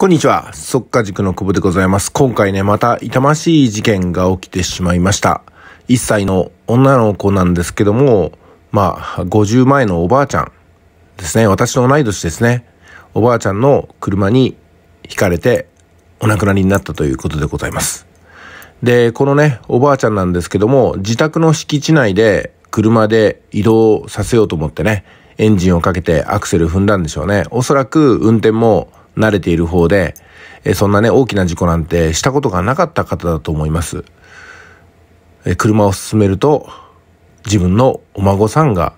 こんにちは。速化塾の久保でございます。今回ね、また痛ましい事件が起きてしまいました。1歳の女の子なんですけども、まあ、50前のおばあちゃんですね。私の同い年ですね。おばあちゃんの車にひかれてお亡くなりになったということでございます。で、このね、おばあちゃんなんですけども、自宅の敷地内で車で移動させようと思ってね、エンジンをかけてアクセル踏んだんでしょうね。おそらく運転も慣れている方で、えそんなね、大きな事故なんてしたことがなかった方だと思います。え車を進めると、自分のお孫さんが、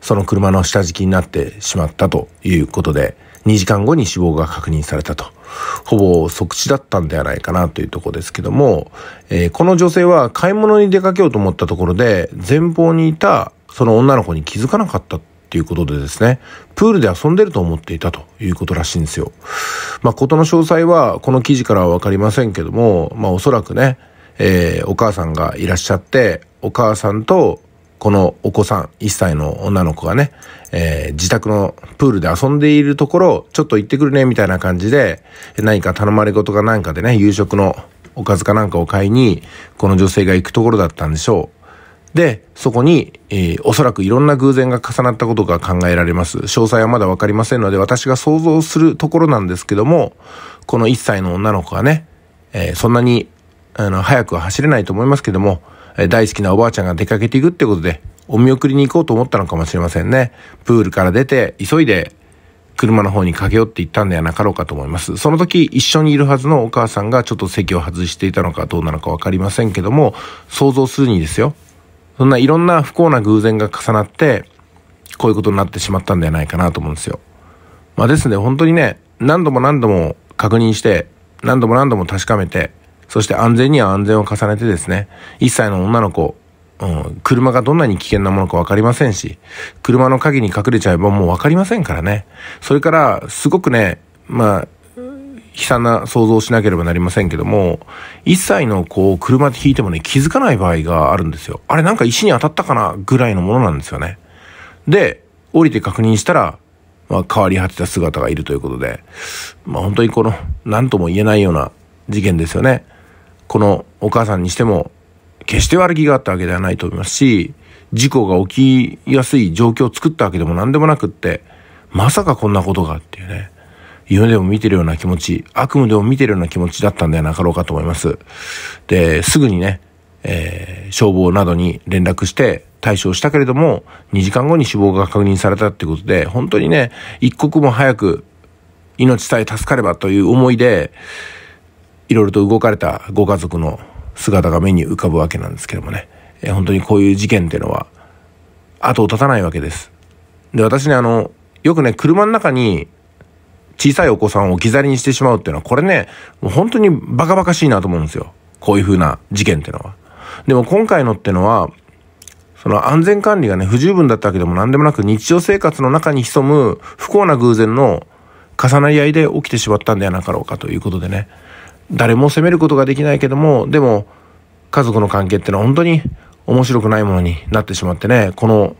その車の下敷きになってしまったということで、2時間後に死亡が確認されたと。ほぼ即死だったんではないかなというとこですけども、えー、この女性は買い物に出かけようと思ったところで、前方にいたその女の子に気づかなかったっていうことでですね、プールで遊んでると思っていたということらしいんですよ。まあ、ことの詳細はこの記事からはわかりませんけども、まあ、おそらくね、えー、お母さんがいらっしゃって、お母さんとこのお子さん、1歳の女の子がね、えー、自宅のプールで遊んでいるところ、ちょっと行ってくるね、みたいな感じで、何か頼まれ事かなんかでね、夕食のおかずかなんかを買いに、この女性が行くところだったんでしょう。で、そこに、えー、おそらくいろんな偶然が重なったことが考えられます。詳細はまだわかりませんので、私が想像するところなんですけども、この1歳の女の子がね、えー、そんなに、あの、早くは走れないと思いますけども、えー、大好きなおばあちゃんが出かけていくってことで、お見送りに行こうと思ったのかもしれませんね。プールから出て、急いで、車の方に駆け寄っていったんではなかろうかと思います。その時、一緒にいるはずのお母さんがちょっと席を外していたのかどうなのかわかりませんけども、想像するにですよ。そんないろんな不幸な偶然が重なって、こういうことになってしまったんではないかなと思うんですよ。まあ、ですね、で本当にね、何度も何度も確認して、何度も何度も確かめて、そして安全には安全を重ねてですね、一歳の女の子、うん、車がどんなに危険なものか分かりませんし、車の鍵に隠れちゃえばもう分かりませんからね。それから、すごくね、まあ、悲惨な想像をしなければなりませんけども、一切のこう、車で引いてもね、気づかない場合があるんですよ。あれなんか石に当たったかなぐらいのものなんですよね。で、降りて確認したら、まあ、変わり果てた姿がいるということで、まあ、本当にこの、何とも言えないような事件ですよね。このお母さんにしても、決して悪気があったわけではないと思いますし、事故が起きやすい状況を作ったわけでも何でもなくって、まさかこんなことがっていうね。夢でも見てるような気持ち、悪夢でも見てるような気持ちだったんではなかろうかと思います。で、すぐにね、えー、消防などに連絡して対処したけれども、2時間後に死亡が確認されたってことで、本当にね、一刻も早く命さえ助かればという思いで、いろいろと動かれたご家族の姿が目に浮かぶわけなんですけどもね、えー、本当にこういう事件っていうのは、後を絶たないわけです。で、私ね、あの、よくね、車の中に小さいお子さんを置き去りにしてしまうっていうのは、これね、もう本当にバカバカしいなと思うんですよ。こういう風な事件っていうのは。でも今回のってのは、その安全管理がね、不十分だったわけでも何でもなく、日常生活の中に潜む不幸な偶然の重なり合いで起きてしまったんではなかろうかということでね。誰も責めることができないけども、でも、家族の関係ってのは本当に面白くないものになってしまってね、この、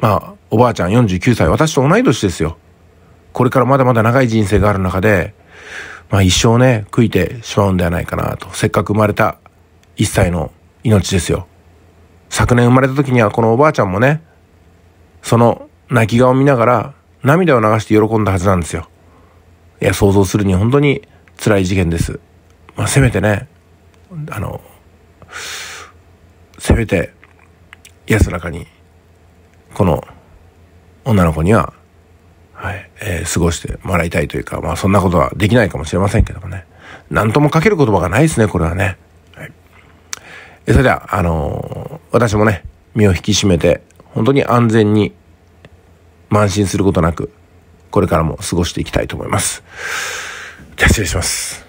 まあ、おばあちゃん49歳、私と同い年ですよ。これからまだまだ長い人生がある中で、まあ一生ね、悔いてしまうんではないかなと。せっかく生まれた一歳の命ですよ。昨年生まれた時にはこのおばあちゃんもね、その泣き顔を見ながら涙を流して喜んだはずなんですよ。いや、想像するに本当に辛い事件です。まあせめてね、あの、せめて安らかに、この女の子にははい、えー、過ごしてもらいたいというか、まあそんなことはできないかもしれませんけどもね。何ともかける言葉がないですね、これはね。はい、えそれでは、あのー、私もね、身を引き締めて、本当に安全に、慢心することなく、これからも過ごしていきたいと思います。じゃあ失礼します。